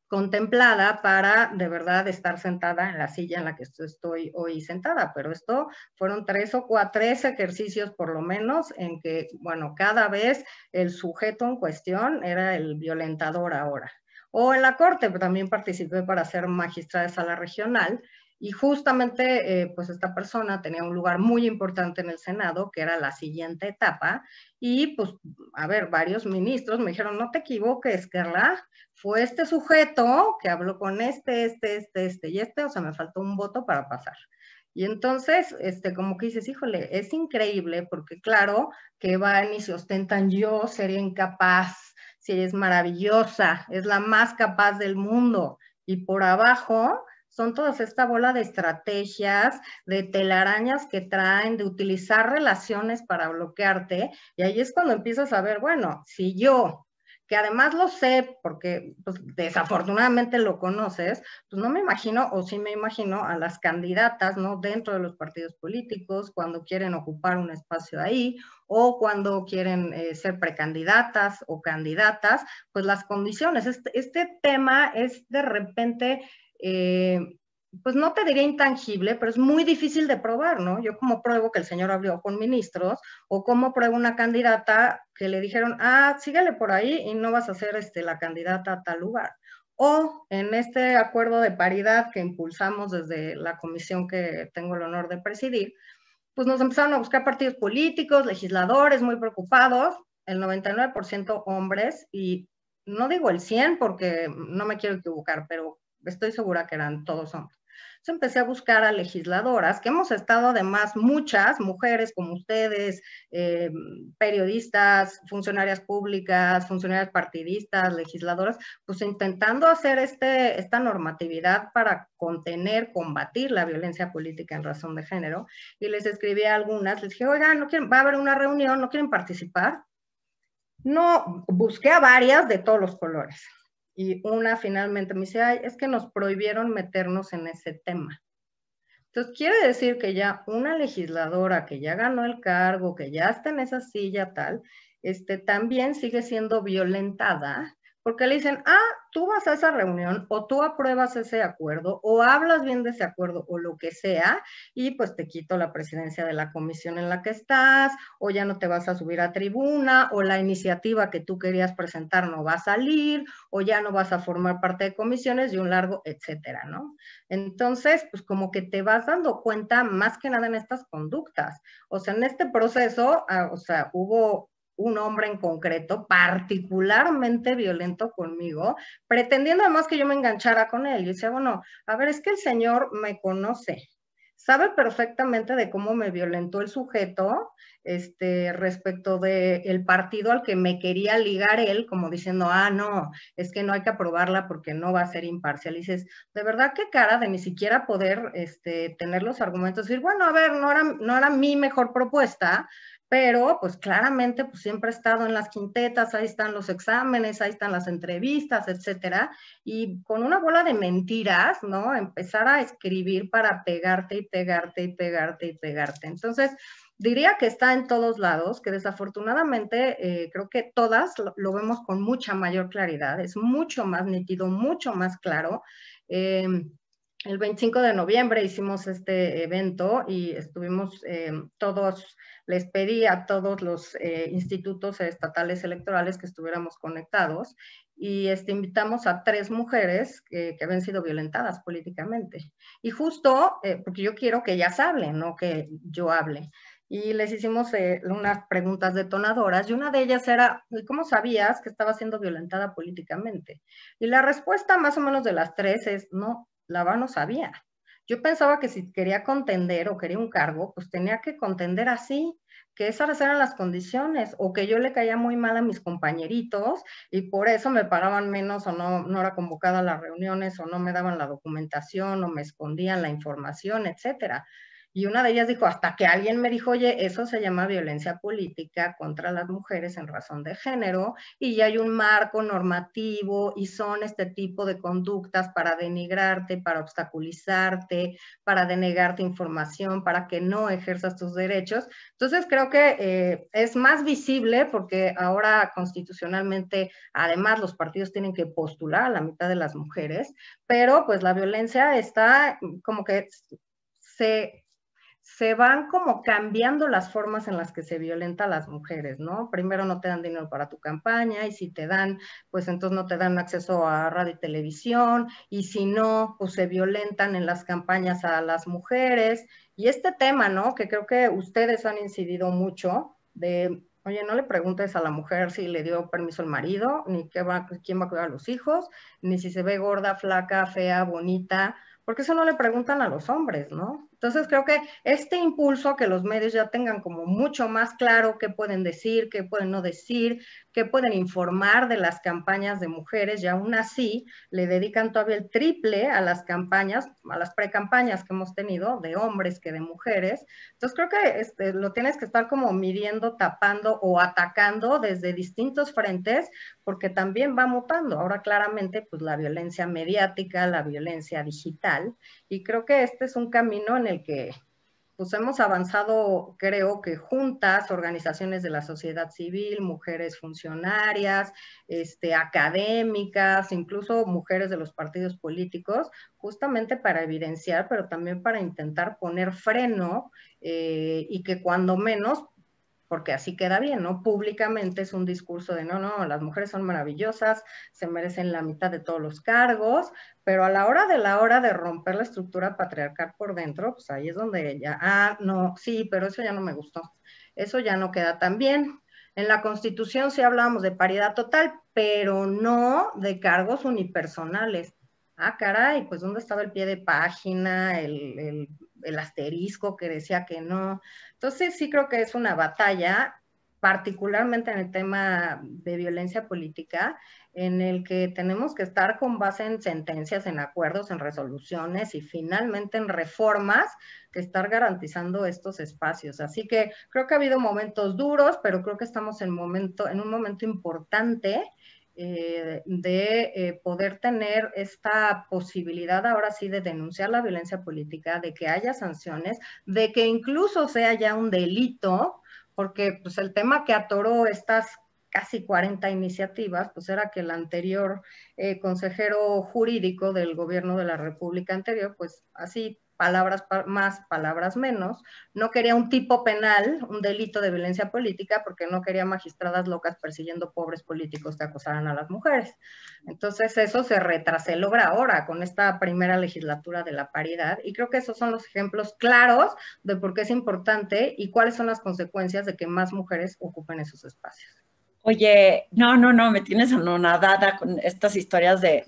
contemplada para de verdad estar sentada en la silla en la que estoy hoy sentada, pero esto fueron tres o cuatro, tres ejercicios por lo menos en que, bueno, cada vez el sujeto en cuestión era el violentador ahora. O en la corte, también participé para ser magistrada de sala regional, y justamente, eh, pues esta persona tenía un lugar muy importante en el Senado, que era la siguiente etapa. Y pues, a ver, varios ministros me dijeron, no te equivoques, Carla, fue este sujeto que habló con este, este, este, este y este, o sea, me faltó un voto para pasar. Y entonces, este, como que dices, híjole, es increíble porque claro que van y se ostentan, yo sería incapaz, si es maravillosa, es la más capaz del mundo. Y por abajo, son todas esta bola de estrategias, de telarañas que traen, de utilizar relaciones para bloquearte. Y ahí es cuando empiezas a ver, bueno, si yo que además lo sé porque pues, desafortunadamente lo conoces, pues no me imagino, o sí me imagino, a las candidatas, ¿no? Dentro de los partidos políticos, cuando quieren ocupar un espacio ahí, o cuando quieren eh, ser precandidatas o candidatas, pues las condiciones. este, este tema es de repente eh, pues no te diría intangible, pero es muy difícil de probar, ¿no? Yo como pruebo que el señor habló con ministros o como pruebo una candidata que le dijeron, ah, síguele por ahí y no vas a ser este, la candidata a tal lugar. O en este acuerdo de paridad que impulsamos desde la comisión que tengo el honor de presidir, pues nos empezaron a buscar partidos políticos, legisladores muy preocupados, el 99% hombres y no digo el 100 porque no me quiero equivocar, pero estoy segura que eran todos hombres. Entonces empecé a buscar a legisladoras, que hemos estado además muchas, mujeres como ustedes, eh, periodistas, funcionarias públicas, funcionarias partidistas, legisladoras, pues intentando hacer este, esta normatividad para contener, combatir la violencia política en razón de género. Y les escribí a algunas, les dije, oigan, ¿no quieren, va a haber una reunión, ¿no quieren participar? No, busqué a varias de todos los colores y una finalmente me dice, Ay, es que nos prohibieron meternos en ese tema. Entonces, quiere decir que ya una legisladora que ya ganó el cargo, que ya está en esa silla tal, este, también sigue siendo violentada porque le dicen, ah, tú vas a esa reunión o tú apruebas ese acuerdo o hablas bien de ese acuerdo o lo que sea y pues te quito la presidencia de la comisión en la que estás o ya no te vas a subir a tribuna o la iniciativa que tú querías presentar no va a salir o ya no vas a formar parte de comisiones y un largo, etcétera, ¿no? Entonces, pues como que te vas dando cuenta más que nada en estas conductas. O sea, en este proceso, ah, o sea, hubo un hombre en concreto, particularmente violento conmigo, pretendiendo además que yo me enganchara con él. Yo decía, bueno, a ver, es que el señor me conoce, sabe perfectamente de cómo me violentó el sujeto este, respecto del partido al que me quería ligar él, como diciendo, ah, no, es que no hay que aprobarla porque no va a ser imparcial. Y dices, de verdad qué cara de ni siquiera poder este, tener los argumentos, decir, bueno, a ver, no era, no era mi mejor propuesta, pero pues claramente pues siempre he estado en las quintetas, ahí están los exámenes, ahí están las entrevistas, etcétera, y con una bola de mentiras, ¿no? Empezar a escribir para pegarte y pegarte y pegarte y pegarte. Entonces, diría que está en todos lados, que desafortunadamente eh, creo que todas lo, vemos con mucha mayor claridad, es mucho más nítido, mucho más claro. Em, el 25 de noviembre hicimos este evento y estuvimos em, todos les pedí a todos los eh, institutos estatales electorales que estuviéramos conectados y este, invitamos a tres mujeres que habían sido violentadas políticamente. Y justo, eh, porque yo quiero que ellas hablen, no que yo hable. Y les hicimos eh, unas preguntas detonadoras y una de ellas era, ¿cómo sabías que estaba siendo violentada políticamente? Y la respuesta más o menos de las tres es, no, la no sabía. Yo pensaba que si quería contender o quería un cargo, pues tenía que contender así, que esas eran las condiciones o que yo le caía muy mal a mis compañeritos y por eso me paraban menos o no, no era convocada a las reuniones o no me daban la documentación o me escondían la información, etcétera. Y una de ellas dijo, hasta que alguien me dijo, oye, eso se llama violencia política contra las mujeres en razón de género y ya hay un marco normativo y son este tipo de conductas para denigrarte, para obstaculizarte, para denegarte información, para que no ejerzas tus derechos. Entonces creo que eh, es más visible porque ahora constitucionalmente además los partidos tienen que postular a la mitad de las mujeres, pero pues la violencia está como que se se van como cambiando las formas en las que se violenta a las mujeres, ¿no? Primero no te dan dinero para tu campaña y si te dan, pues entonces no te dan acceso a radio y televisión y si no, pues se violentan en las campañas a las mujeres. Y este tema, ¿no? Que creo que ustedes han incidido mucho de, oye, no le preguntes a la mujer si le dio permiso el marido, ni qué va, quién va a cuidar a los hijos, ni si se ve gorda, flaca, fea, bonita, porque eso no le preguntan a los hombres, ¿no? Entonces creo que este impulso a que los medios ya tengan como mucho más claro qué pueden decir, qué pueden no decir, qué pueden informar de las campañas de mujeres y aún así le dedican todavía el triple a las campañas, a las precampañas que hemos tenido de hombres que de mujeres. Entonces creo que este, lo tienes que estar como midiendo, tapando o atacando desde distintos frentes porque también va mutando. Ahora claramente pues la violencia mediática, la violencia digital y creo que este es un camino en en el que pues hemos avanzado, creo que juntas, organizaciones de la sociedad civil, mujeres funcionarias, este, académicas, incluso mujeres de los partidos políticos, justamente para evidenciar, pero también para intentar poner freno eh, y que cuando menos porque así queda bien, ¿no? Públicamente es un discurso de, no, no, las mujeres son maravillosas, se merecen la mitad de todos los cargos, pero a la hora de la hora de romper la estructura patriarcal por dentro, pues ahí es donde ya, ah, no, sí, pero eso ya no me gustó, eso ya no queda tan bien. En la Constitución sí hablábamos de paridad total, pero no de cargos unipersonales. Ah, caray, pues ¿dónde estaba el pie de página, el, el asterisco que decía que no. Entonces sí creo que es una batalla, particularmente en el tema de violencia política, en el que tenemos que estar con base en sentencias, en acuerdos, en resoluciones y finalmente en reformas que estar garantizando estos espacios. Así que creo que ha habido momentos duros, pero creo que estamos en, momento, en un momento importante eh, de eh, poder tener esta posibilidad ahora sí de denunciar la violencia política, de que haya sanciones, de que incluso sea ya un delito, porque pues el tema que atoró estas casi 40 iniciativas, pues era que el anterior eh, consejero jurídico del gobierno de la República anterior, pues así palabras más, palabras menos, no quería un tipo penal, un delito de violencia política, porque no quería magistradas locas persiguiendo pobres políticos que acosaran a las mujeres. Entonces eso se retrasé, logra ahora con esta primera legislatura de la paridad, y creo que esos son los ejemplos claros de por qué es importante y cuáles son las consecuencias de que más mujeres ocupen esos espacios. Oye, no, no, no, me tienes anonadada con estas historias de,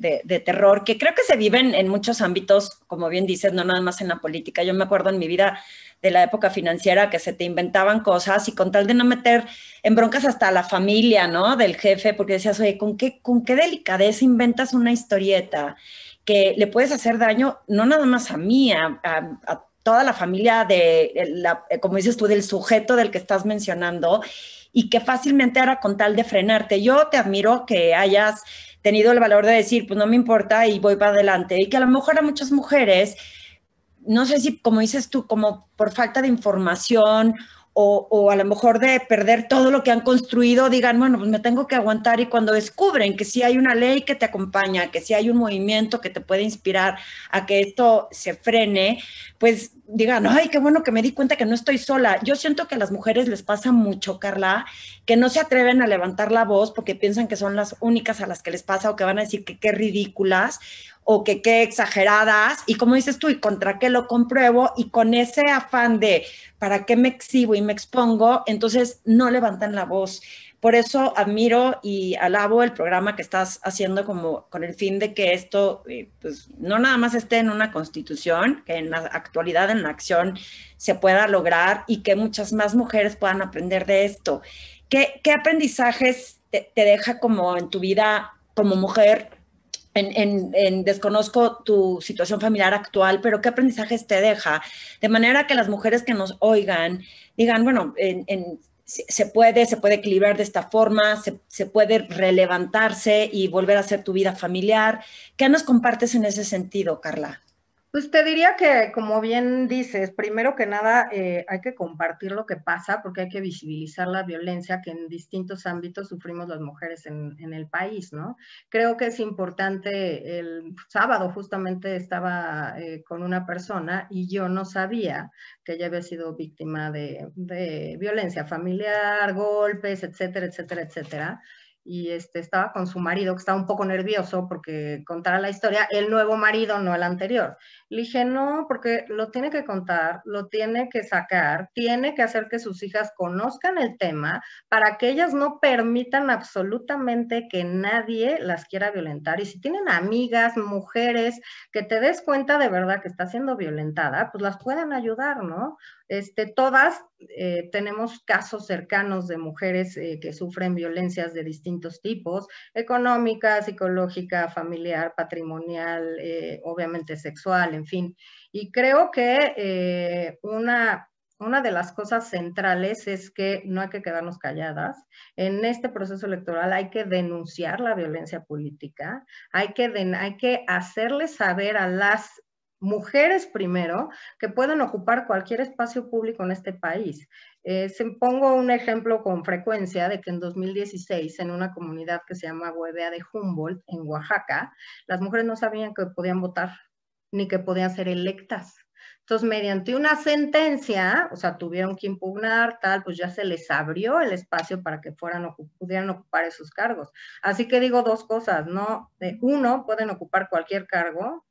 terror que creo que se viven en muchos ámbitos, como bien dices, no nada más en la política. Yo me acuerdo en mi vida de la época financiera que se te inventaban cosas y con tal de no meter en broncas hasta la familia, ¿no? Del jefe, porque decías, oye, ¿con qué, con qué delicadeza inventas una historieta que le puedes hacer daño no nada más a mí, a, toda la familia de, como dices tú, del sujeto del que estás mencionando? y que fácilmente ahora con tal de frenarte. Yo te admiro que hayas tenido el valor de decir, pues no me importa y voy para adelante. Y que a lo mejor a muchas mujeres, no sé si como dices tú, como por falta de información o, a lo mejor de perder todo lo que han construido, digan, bueno, pues me tengo que aguantar y cuando descubren que sí hay una ley que te acompaña, que sí hay un movimiento que te puede inspirar a que esto se frene, pues digan, ay, qué bueno que me di cuenta que no estoy sola. Yo siento que a las mujeres les pasa mucho, Carla, que no se atreven a levantar la voz porque piensan que son las únicas a las que les pasa o que van a decir que qué ridículas o que qué exageradas y como dices tú, y contra qué lo compruebo y con ese afán de para qué me exhibo y me expongo, entonces no levantan la voz. Por eso admiro y alabo el programa que estás haciendo como con el fin de que esto eh, pues, no nada más esté en una constitución, que en la actualidad en la acción se pueda lograr y que muchas más mujeres puedan aprender de esto. ¿Qué, qué aprendizajes te, te deja como en tu vida como mujer en, desconozco tu situación familiar actual, pero qué aprendizajes te deja, de manera que las mujeres que nos oigan digan, bueno, se puede, se puede equilibrar de esta forma, se, se, puede relevantarse y volver a hacer tu vida familiar. ¿Qué nos compartes en ese sentido, Carla? Pues te diría que, como bien dices, primero que nada eh, hay que compartir lo que pasa porque hay que visibilizar la violencia que en distintos ámbitos sufrimos las mujeres en, el país, ¿no? Creo que es importante, el sábado justamente estaba eh, con una persona y yo no sabía que ella había sido víctima de violencia familiar, golpes, etcétera, etcétera, etcétera y este, estaba con su marido que estaba un poco nervioso porque contara la historia, el nuevo marido, no el anterior. Le dije, no, porque lo tiene que contar, lo tiene que sacar, tiene que hacer que sus hijas conozcan el tema para que ellas no permitan absolutamente que nadie las quiera violentar. Y si tienen amigas, mujeres, que te des cuenta de verdad que está siendo violentada, pues las pueden ayudar, ¿no? Este, todas eh, tenemos casos cercanos de mujeres eh, que sufren violencias de distintos tipos, económica, psicológica, familiar, patrimonial, eh, obviamente sexual, en fin. Y creo que eh, una, una de las cosas centrales es que no hay que quedarnos calladas. En este proceso electoral hay que denunciar la violencia política, hay que, hay que hacerle saber a las mujeres primero que pueden ocupar cualquier espacio público en este país. Eh, se, pongo un ejemplo con frecuencia de que en 2016, en una comunidad que se llama Huevea de Humboldt, en Oaxaca, las mujeres no sabían que podían votar ni que podían ser electas. Entonces, mediante una sentencia, o sea, tuvieron que impugnar, tal, pues ya se les abrió el espacio para que fueran, pudieran ocupar esos cargos. Así que digo dos cosas, ¿no? Eh, uno, pueden ocupar cualquier cargo,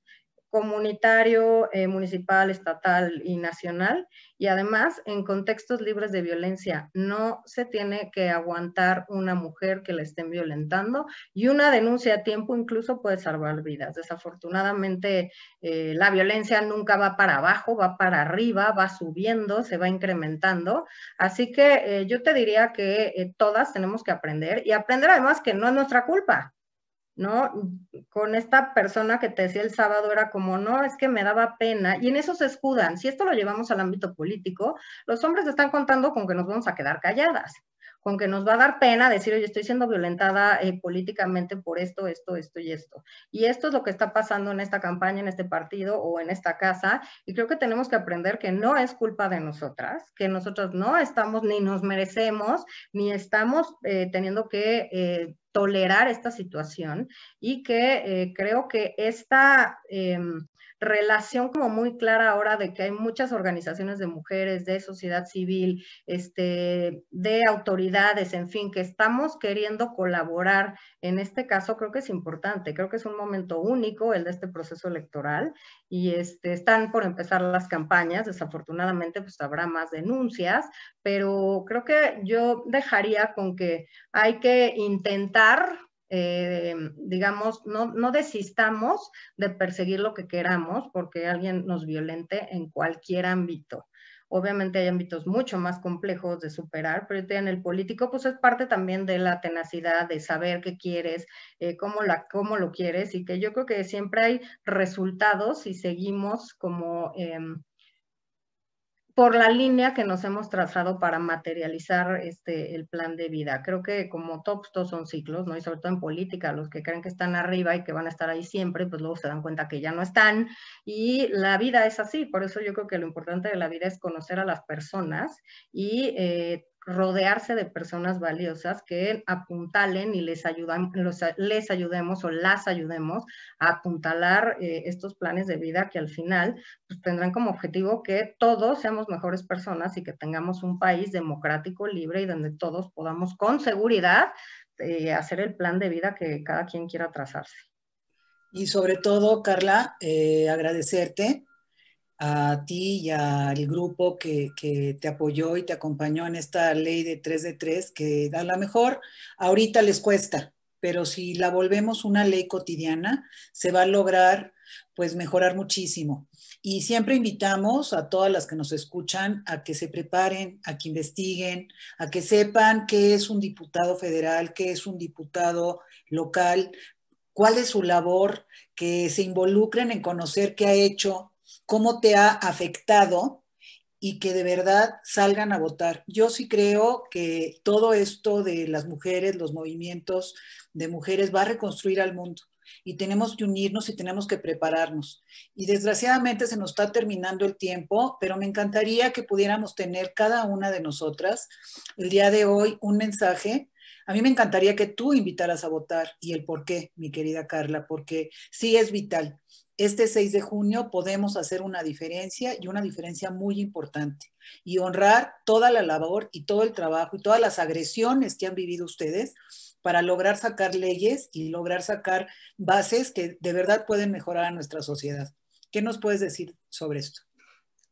comunitario, eh, municipal, estatal y nacional, y además en contextos libres de violencia. No se tiene que aguantar una mujer que la estén violentando y una denuncia a tiempo incluso puede salvar vidas. Desafortunadamente, eh, la violencia nunca va para abajo, va para arriba, va subiendo, se va incrementando. Así que eh, yo te diría que todas tenemos que aprender y aprender además que no es nuestra culpa ¿no? Con esta persona que te decía el sábado era como, no, es que me daba pena, y en eso se escudan. Si esto lo llevamos al ámbito político, los hombres están contando con que nos vamos a quedar calladas, con que nos va a dar pena decir, oye, estoy siendo violentada eh, políticamente por esto, esto, esto y esto. Y esto es lo que está pasando en esta campaña, en este partido o en esta casa, y creo que tenemos que aprender que no es culpa de nosotras, que nosotras no estamos ni nos merecemos, ni estamos eh, teniendo que... Eh, tolerar esta situación y que eh, creo que esta, eh, relación como muy clara ahora de que hay muchas organizaciones de mujeres, de sociedad civil, este, de autoridades, en fin, que estamos queriendo colaborar. En este caso creo que es importante, creo que es un momento único el de este proceso electoral y este, están por empezar las campañas, desafortunadamente pues habrá más denuncias, pero creo que yo dejaría con que hay que intentar eh, digamos, no, desistamos de perseguir lo que queramos porque alguien nos violente en cualquier ámbito. Obviamente hay ámbitos mucho más complejos de superar, pero en el político pues es parte también de la tenacidad, de saber qué quieres, eh, cómo, la, lo quieres y que yo creo que siempre hay resultados si seguimos como em, por la línea que nos hemos trazado para materializar este, el plan de vida. Creo que como todos, son ciclos, ¿no? Y sobre todo en política, los que creen que están arriba y que van a estar ahí siempre, pues luego se dan cuenta que ya no están. Y la vida es así, por eso yo creo que lo importante de la vida es conocer a las personas y eh, rodearse de personas valiosas que apuntalen y les, ayudan, les ayudemos o las ayudemos a apuntalar eh, estos planes de vida que al final pues, tendrán como objetivo que todos seamos mejores personas y que tengamos un país democrático, libre y donde todos podamos con seguridad eh, hacer el plan de vida que cada quien quiera trazarse. Y sobre todo, Carla, eh, agradecerte a ti y al grupo que, te apoyó y te acompañó en esta ley de 3 de 3, que da la mejor ahorita les cuesta, pero si la volvemos una ley cotidiana, se va a lograr pues mejorar muchísimo. Y siempre invitamos a todas las que nos escuchan a que se preparen, a que investiguen, a que sepan qué es un diputado federal, qué es un diputado local, cuál es su labor, que se involucren en conocer qué ha hecho, cómo te ha afectado y que de verdad salgan a votar. Yo sí creo que todo esto de las mujeres, los movimientos de mujeres va a reconstruir al mundo y tenemos que unirnos y tenemos que prepararnos. Y desgraciadamente se nos está terminando el tiempo, pero me encantaría que pudiéramos tener cada una de nosotras el día de hoy un mensaje. A mí me encantaría que tú invitaras a votar y el por qué, mi querida Carla, porque sí es vital este 6 de junio podemos hacer una diferencia y una diferencia muy importante y honrar toda la labor y todo el trabajo y todas las agresiones que han vivido ustedes para lograr sacar leyes y lograr sacar bases que de verdad pueden mejorar a nuestra sociedad. ¿Qué nos puedes decir sobre esto?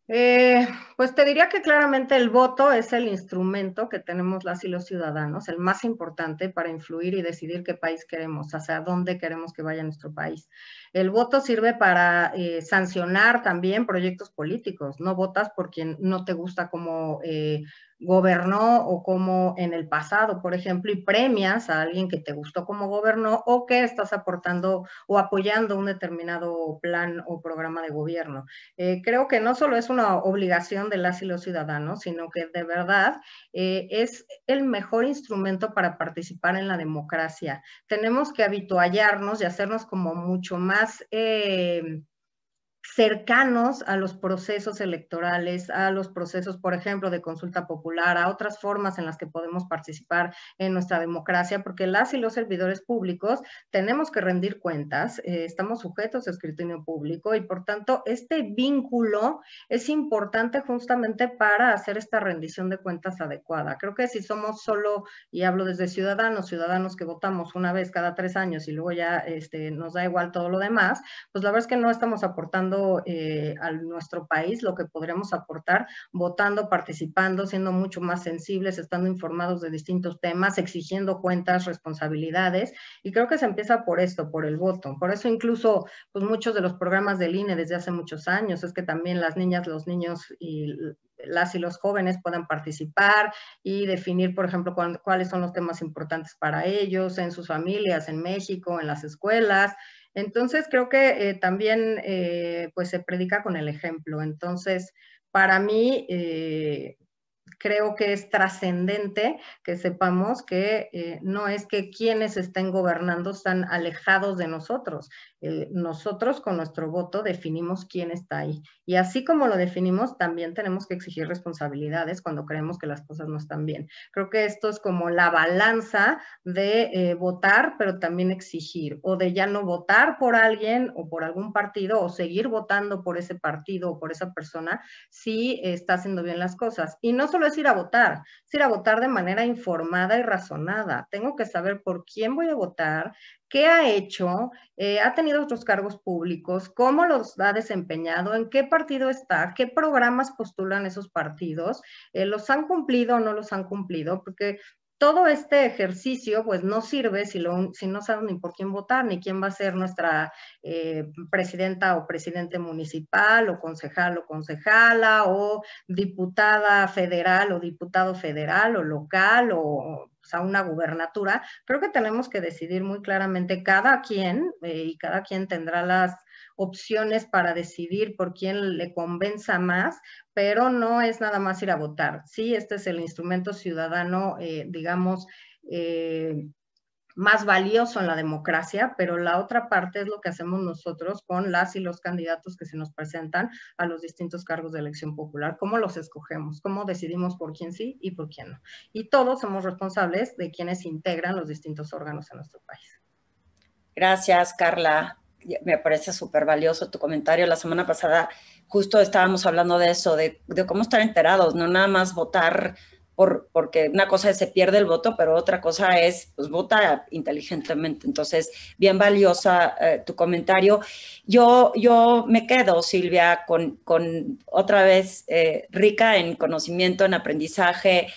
Eh, pues te diría que claramente el voto es el instrumento que tenemos las y los ciudadanos, el más importante para influir y decidir qué país queremos, hacia dónde queremos que vaya nuestro país. El voto sirve para eh, sancionar también proyectos políticos. No votas por quien no te gusta como eh, gobernó o como en el pasado, por ejemplo, y premias a alguien que te gustó como gobernó o que estás aportando o apoyando un determinado plan o programa de gobierno. Eh, creo que no solo es una obligación del las y los ciudadanos, sino que de verdad eh, es el mejor instrumento para participar en la democracia. Tenemos que habituallarnos y hacernos como mucho más... Eh, cercanos a los procesos electorales, a los procesos, por ejemplo, de consulta popular, a otras formas en las que podemos participar en nuestra democracia, porque las y los servidores públicos tenemos que rendir cuentas, eh, estamos sujetos a escrutinio público y por tanto este vínculo es importante justamente para hacer esta rendición de cuentas adecuada. Creo que si somos solo, y hablo desde ciudadanos, ciudadanos que votamos una vez cada tres años y luego ya este, nos da igual todo lo demás, pues la verdad es que no estamos aportando eh, a nuestro país, lo que podremos aportar votando, participando, siendo mucho más sensibles, estando informados de distintos temas, exigiendo cuentas, responsabilidades. Y creo que se empieza por esto, por el voto. Por eso incluso pues, muchos de los programas del INE desde hace muchos años es que también las niñas, los niños y las y los jóvenes puedan participar y definir, por ejemplo, cuáles son los temas importantes para ellos en sus familias, en México, en las escuelas, entonces creo que eh, también eh, pues se predica con el ejemplo. Entonces para mí eh, creo que es trascendente que sepamos que no es que quienes estén gobernando están alejados de nosotros, eh, nosotros con nuestro voto definimos quién está ahí. Y así como lo definimos, también tenemos que exigir responsabilidades cuando creemos que las cosas no están bien. Creo que esto es como la balanza de eh, votar, pero también exigir, o de ya no votar por alguien o por algún partido, o seguir votando por ese partido o por esa persona si está haciendo bien las cosas. Y no solo es ir a votar, es ir a votar de manera informada y razonada. Tengo que saber por quién voy a votar, qué ha hecho, eh, ha tenido otros cargos públicos, cómo los ha desempeñado, en qué partido está, qué programas postulan esos partidos, eh, los han cumplido o no los han cumplido, porque todo este ejercicio pues no sirve si, no saben ni por quién votar, ni quién va a ser nuestra eh, presidenta o presidente municipal o concejal o concejala o diputada federal o diputado federal o local o pues, a una gubernatura, creo que tenemos que decidir muy claramente cada quien eh, y cada quien tendrá las opciones para decidir por quién le convenza más, pero no es nada más ir a votar. Sí, este es el instrumento ciudadano, eh, digamos, eh, más valioso en la democracia, pero la otra parte es lo que hacemos nosotros con las y los candidatos que se nos presentan a los distintos cargos de elección popular, cómo los escogemos, cómo decidimos por quién sí y por quién no. Y todos somos responsables de quienes integran los distintos órganos en nuestro país. Gracias, Carla. Me parece súper valioso tu comentario. La semana pasada justo estábamos hablando de eso, de, de cómo estar enterados, no nada más votar porque una cosa es se pierde el voto, pero otra cosa es, pues vota inteligentemente. Entonces, bien valiosa eh, tu comentario. Yo, yo me quedo, Silvia, con, otra vez eh, rica en conocimiento, en aprendizaje,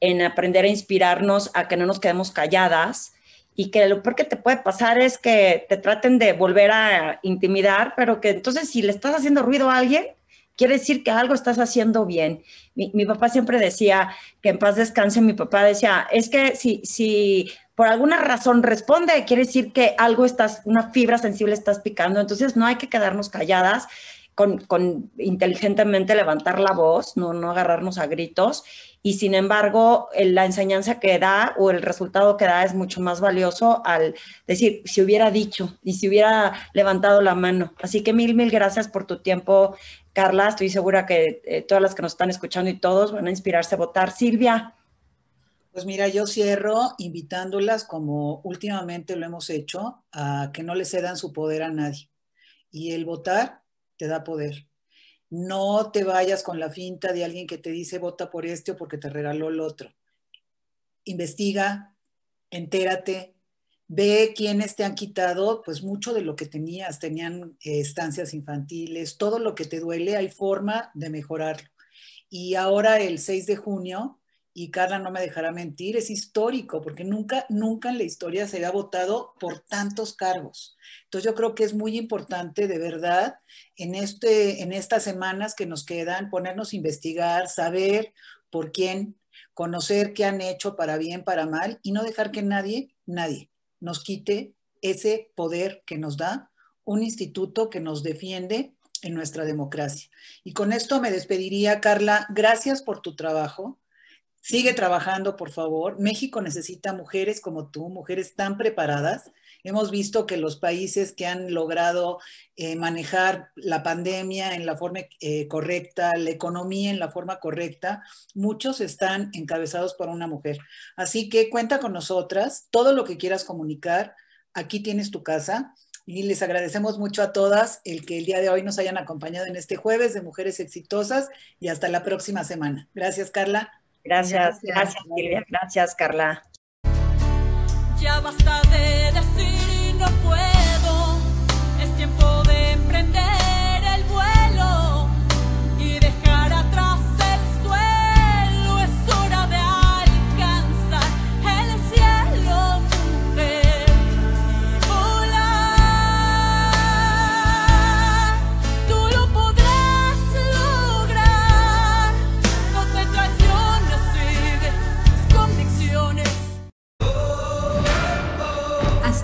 en aprender a inspirarnos a que no nos quedemos calladas y que lo peor que te puede pasar es que te traten de volver a intimidar, pero que entonces si le estás haciendo ruido a alguien, quiere decir que algo estás haciendo bien. Mi, papá siempre decía, que en paz descanse, mi papá decía, es que si, por alguna razón responde, quiere decir que algo estás, una fibra sensible estás picando, entonces no hay que quedarnos calladas. Con, con inteligentemente levantar la voz, no, no agarrarnos a gritos y sin embargo la enseñanza que da o el resultado que da es mucho más valioso al decir si hubiera dicho y si hubiera levantado la mano. Así que mil, mil gracias por tu tiempo, Carla, estoy segura que eh, todas las que nos están escuchando y todos van a inspirarse a votar. Silvia. Pues mira, yo cierro invitándolas, como últimamente lo hemos hecho, a que no le cedan su poder a nadie. Y el votar te da poder. No te vayas con la finta de alguien que te dice vota por este o porque te regaló el otro. Investiga, entérate, ve quiénes te han quitado, pues mucho de lo que tenías, tenían eh, estancias infantiles, todo lo que te duele, hay forma de mejorarlo. Y ahora el 6 de junio, y Carla no me dejará mentir, es histórico, porque nunca, nunca en la historia se ha votado por tantos cargos. Entonces yo creo que es muy importante, de verdad, en, este, en estas semanas que nos quedan, ponernos a investigar, saber por quién, conocer qué han hecho para bien, para mal, y no dejar que nadie, nadie, nos quite ese poder que nos da un instituto que nos defiende en nuestra democracia. Y con esto me despediría, Carla. Gracias por tu trabajo. Sigue trabajando, por favor. México necesita mujeres como tú, mujeres tan preparadas Hemos visto que los países que han logrado eh, manejar la pandemia en la forma eh, correcta, la economía en la forma correcta, muchos están encabezados por una mujer. Así que cuenta con nosotras, todo lo que quieras comunicar, aquí tienes tu casa. Y les agradecemos mucho a todas el que el día de hoy nos hayan acompañado en este jueves de Mujeres Exitosas y hasta la próxima semana. Gracias, Carla. Gracias, gracias, gracias Gracias, Carla. Ya basta de decir no puedo.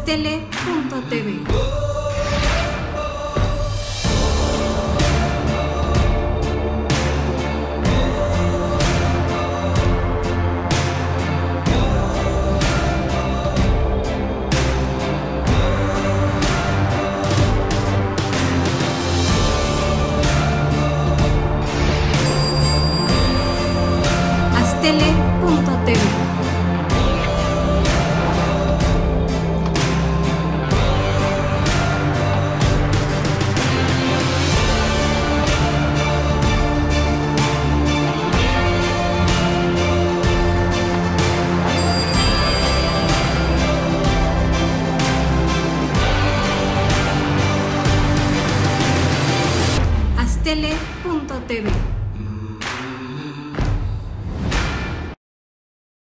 tele.tv. tele.tv.